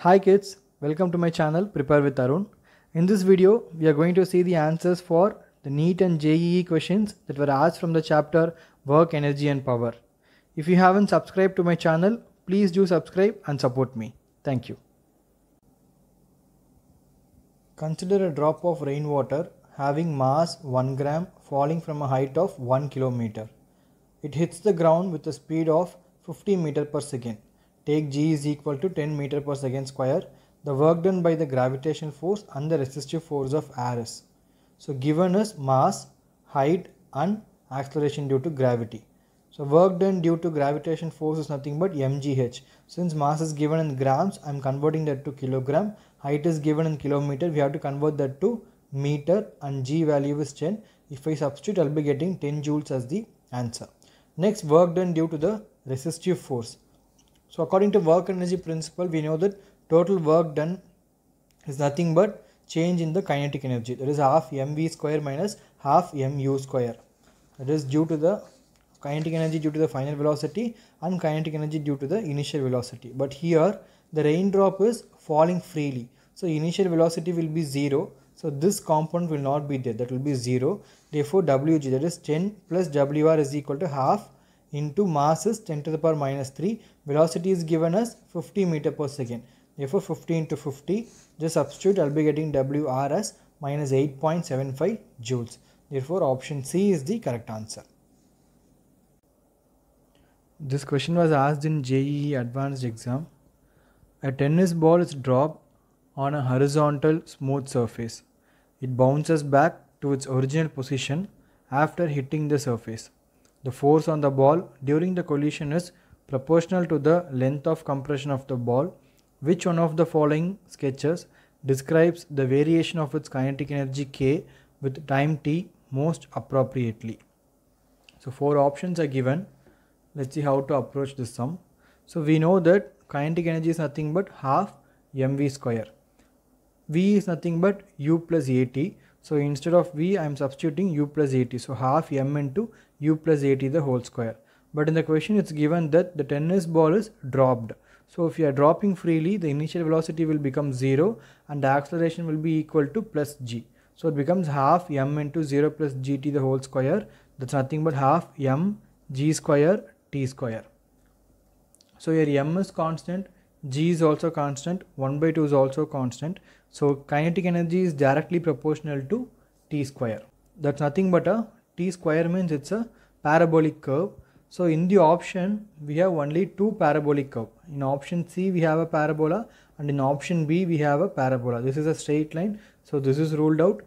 Hi kids, welcome to my channel Prepare with Arun. In this video, we are going to see the answers for the NEET and JEE questions that were asked from the chapter Work, Energy and Power. If you haven't subscribed to my channel, please do subscribe and support me. Thank you. Consider a drop of rainwater having mass 1 gram falling from a height of 1 kilometer. It hits the ground with a speed of 50 meter per second take g is equal to 10 meter per second square the work done by the gravitational force and the resistive force of air is. So given is mass, height and acceleration due to gravity. So work done due to gravitational force is nothing but mgh. Since mass is given in grams, I am converting that to kilogram. Height is given in kilometer, we have to convert that to meter and g value is 10. If I substitute, I will be getting 10 joules as the answer. Next work done due to the resistive force. So according to work energy principle, we know that total work done is nothing but change in the kinetic energy. That is half mv square minus half mu square. That is due to the kinetic energy due to the final velocity and kinetic energy due to the initial velocity. But here the raindrop is falling freely. So initial velocity will be 0. So this component will not be there. That will be 0. Therefore Wg that is 10 plus Wr is equal to half into mass is 10 to the power minus 3. Velocity is given as 50 meter per second. Therefore 50 into 50, just substitute, I'll be getting WR as minus 8.75 joules. Therefore option C is the correct answer. This question was asked in JEE advanced exam. A tennis ball is dropped on a horizontal smooth surface. It bounces back to its original position after hitting the surface. The force on the ball during the collision is proportional to the length of compression of the ball. Which one of the following sketches describes the variation of its kinetic energy K with time t most appropriately? So four options are given. Let's see how to approach this sum. So we know that kinetic energy is nothing but half mv square. V is nothing but u plus at. So instead of v, I am substituting u plus 80. So half m into u plus 80 the whole square. But in the question, it's given that the tennis ball is dropped. So if you are dropping freely, the initial velocity will become 0 and the acceleration will be equal to plus g. So it becomes half m into 0 plus gt the whole square. That's nothing but half m g square t square. So here m is constant, g is also constant, 1 by 2 is also constant. So kinetic energy is directly proportional to t square. That's nothing but a t square means it's a parabolic curve. So in the option we have only two parabolic curve. In option C we have a parabola and in option B we have a parabola. This is a straight line so this is ruled out.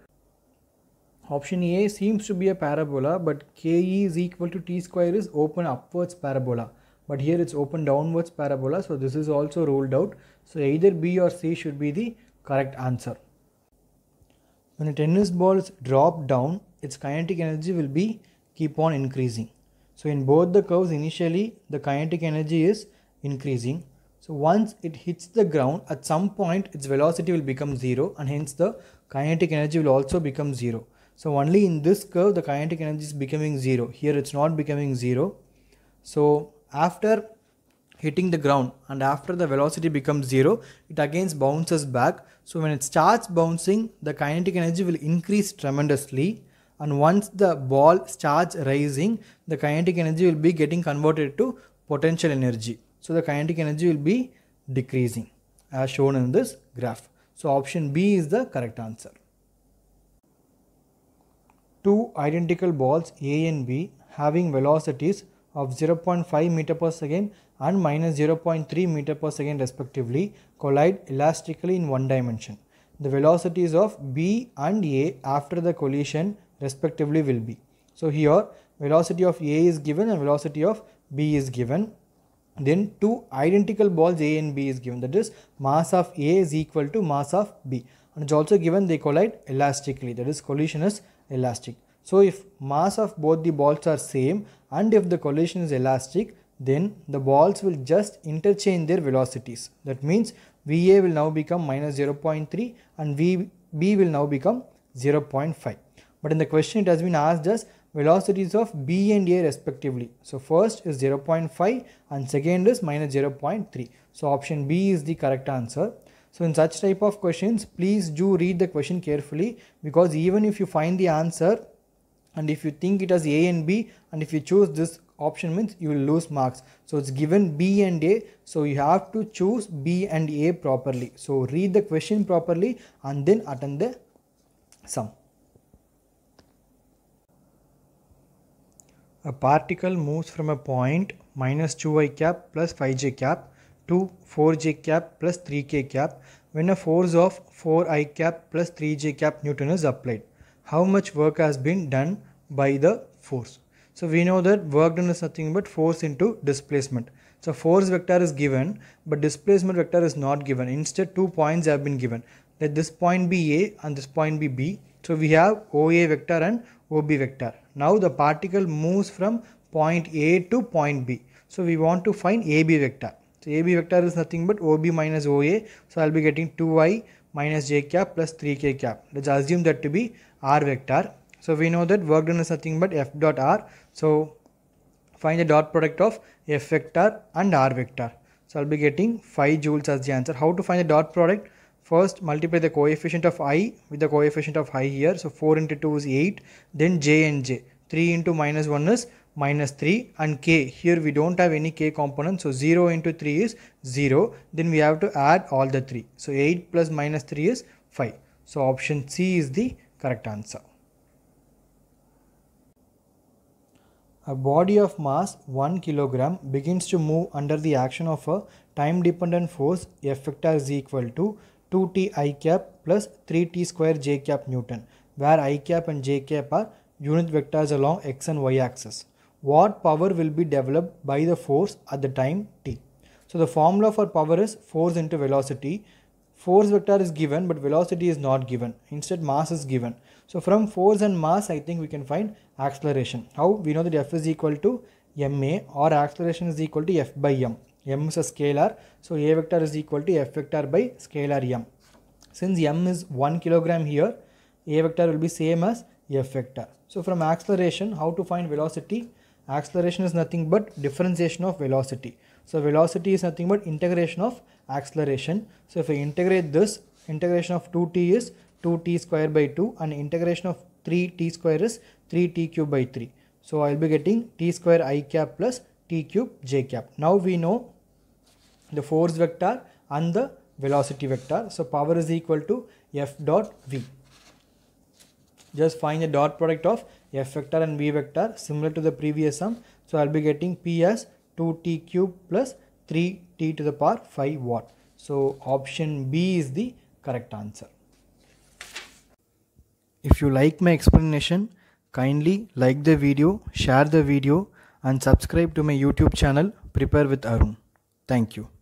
Option A seems to be a parabola but KE is equal to t square is open upwards parabola but here it's open downwards parabola so this is also ruled out. So either B or C should be the correct answer. When a tennis ball is dropped down, its kinetic energy will be keep on increasing. So in both the curves initially the kinetic energy is increasing. So once it hits the ground at some point its velocity will become zero and hence the kinetic energy will also become zero. So only in this curve the kinetic energy is becoming zero. Here it's not becoming zero. So after hitting the ground and after the velocity becomes zero it again bounces back so when it starts bouncing the kinetic energy will increase tremendously and once the ball starts rising the kinetic energy will be getting converted to potential energy so the kinetic energy will be decreasing as shown in this graph so option b is the correct answer two identical balls a and b having velocities of 0.5 meter per second and minus 0.3 meter per second respectively collide elastically in one dimension. The velocities of B and A after the collision respectively will be. So here velocity of A is given and velocity of B is given. Then two identical balls A and B is given that is mass of A is equal to mass of B and it's also given they collide elastically that is collision is elastic. So if mass of both the balls are same and if the collision is elastic, then the balls will just interchange their velocities. That means VA will now become minus 0.3 and VB will now become 0.5. But in the question it has been asked us velocities of B and A respectively. So first is 0.5 and second is minus 0.3. So option B is the correct answer. So in such type of questions please do read the question carefully because even if you find the answer and if you think it as a and b and if you choose this option means you will lose marks so it's given b and a so you have to choose b and a properly so read the question properly and then attend the sum a particle moves from a point minus 2i cap plus 5j cap to 4j cap plus 3k cap when a force of 4i cap plus 3j cap newton is applied how much work has been done by the force. So we know that work done is nothing but force into displacement. So force vector is given but displacement vector is not given. Instead two points have been given. Let this point be A and this point be B. So we have OA vector and OB vector. Now the particle moves from point A to point B. So we want to find AB vector. So AB vector is nothing but OB minus OA. So I'll be getting 2i minus j cap plus 3k cap. Let's assume that to be r vector. So we know that work done is nothing but f dot r. So find the dot product of f vector and r vector. So I'll be getting 5 joules as the answer. How to find the dot product? First multiply the coefficient of i with the coefficient of i here. So 4 into 2 is 8. Then j and j. 3 into minus 1 is minus 3 and k here we don't have any k component so 0 into 3 is 0 then we have to add all the 3 so 8 plus minus 3 is 5 so option c is the correct answer. A body of mass 1 kilogram begins to move under the action of a time dependent force F vector is equal to 2t i cap plus 3t square j cap newton where i cap and j cap are unit vectors along x and y axis. What power will be developed by the force at the time t? So the formula for power is force into velocity force vector is given but velocity is not given instead mass is given so from force and mass i think we can find acceleration how we know that f is equal to ma or acceleration is equal to f by m m is a scalar so a vector is equal to f vector by scalar m since m is 1 kilogram here a vector will be same as f vector so from acceleration how to find velocity acceleration is nothing but differentiation of velocity so velocity is nothing but integration of acceleration. So if I integrate this, integration of 2t is 2t square by 2 and integration of 3t square is 3t cube by 3. So I will be getting t square i cap plus t cube j cap. Now we know the force vector and the velocity vector. So power is equal to f dot v. Just find the dot product of f vector and v vector similar to the previous sum. So I will be getting p as 2t cube plus 3t to the power 5 watt. So option B is the correct answer. If you like my explanation, kindly like the video, share the video and subscribe to my YouTube channel Prepare with Arun. Thank you.